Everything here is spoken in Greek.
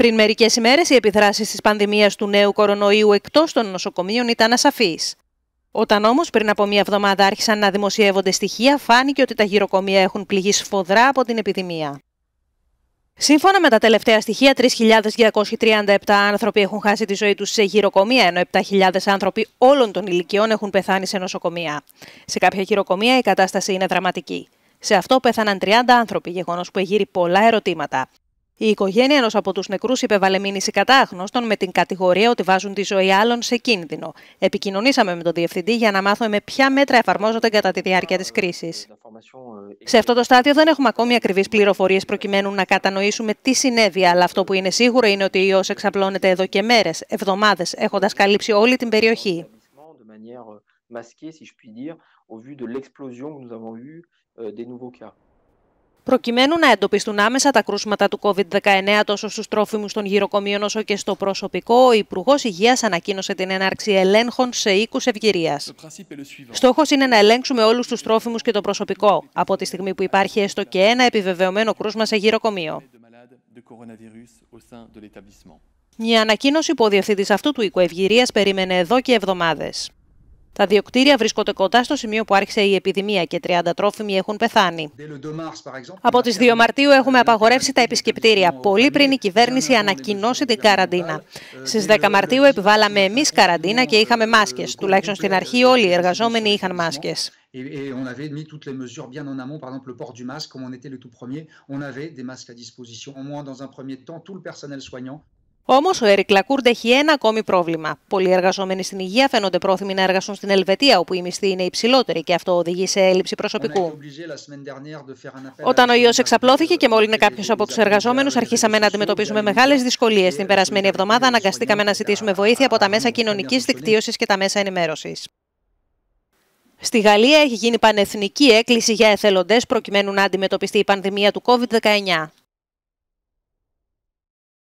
Πριν μερικές ημέρες, οι επιδράσεις της πανδημίας του νέου κορονοϊού εκτός των νοσοκομείων ήταν ασαφείς. Όταν όμως πριν από μία εβδομάδα άρχισαν να δημοσιεύονται στοιχεία, φάνηκε ότι τα γυροκομεία έχουν πληγεί σφοδρά από την επιδημία. Σύμφωνα με τα τελευταία στοιχεία, 3.237 άνθρωποι έχουν χάσει τη ζωή τους σε γυροκομεία, ενώ 7.000 άνθρωποι όλων των ηλικιών έχουν πεθάνει σε νοσοκομεία. Σε κάποια γυροκομεία η κατάσταση είναι δραματική. Σε αυτό πέθαναν 30 άνθρωποι, γεγονός που εγείρει πολλά ερωτήματα. Η οικογένεια ενός από τους νεκρούς είπε βαλεμίνηση κατάγνωστον με την κατηγορία ότι βάζουν τη ζωή άλλων σε κίνδυνο. Επικοινωνήσαμε με τον διευθυντή για να μάθουμε ποια μέτρα εφαρμόζονται κατά τη διάρκεια της κρίσης. Σε αυτό το στάδιο δεν έχουμε ακόμη ακριβείς πληροφορίες προκειμένου να κατανοήσουμε τι συνέβη, αλλά αυτό που είναι σίγουρο είναι ότι ο ιός εξαπλώνεται εδώ και μέρες, εβδομάδες, έχοντας καλύψει όλη την περιοχή. masqué, si je puis dire, au vu de l'explosion que nous avons eue euh, des nouveaux cas. Προκειμένου να εντοπιστούν άμεσα τα κρούσματα του COVID-19 τόσο στους τρόφιμους των γυροκομείων όσο και στο προσωπικό, ο Υπουργός Υγείας ανακοίνωσε την έναρξη ελέγχων σε οίκους ευγυρίας. Στόχος είναι να ελέγξουμε όλους τους τρόφιμους και το προσωπικό, από τη στιγμή που υπάρχει έστω και ένα επιβεβαιωμένο κρούσμα σε γυροκομείο. Μια ανακοίνωση που ο διευθυντής αυτού του οίκου Ευγυρίας περίμενε εδώ και εβδομάδες. Τα διοκτήρια βρίσκονται κοντά στο σημείο που άρχισε η επιδημία και 30 τρόφιμοι έχουν πεθάνει. Από τις 2 Μαρτίου έχουμε απαγορεύσει τα επισκεπτήρια, πολύ πριν η κυβέρνηση ανακοινώσει την καραντίνα. Στις 10 Μαρτίου επιβάλαμε εμείς καραντίνα και είχαμε μάσκες. Τουλάχιστον στην αρχή όλοι οι εργαζόμενοι είχαν μάσκες. Όμως, ο Έρικ Λακούρντ έχει ένα ακόμη πρόβλημα. Πολλοί εργαζόμενοι στην υγεία φαίνονται πρόθυμοι να εργαστούν στην Ελβετία, όπου η μισθή είναι υψηλότερη και αυτό οδηγεί σε έλλειψη προσωπικού. Όταν ο ιός εξαπλώθηκε και μόλυνε κάποιος από τους εργαζόμενους, αρχίσαμε να αντιμετωπίζουμε μεγάλες δυσκολίες. Την περασμένη εβδομάδα αναγκαστήκαμε να ζητήσουμε βοήθεια από τα μέσα κοινωνικής δικτύωσης και τα μέσα ενημέρωσης. Στη Γαλλία έχει γίνει πανεθνική έκκληση για εθελοντές προκειμένου να αντιμετωπιστεί η πανδημία του COVID-19.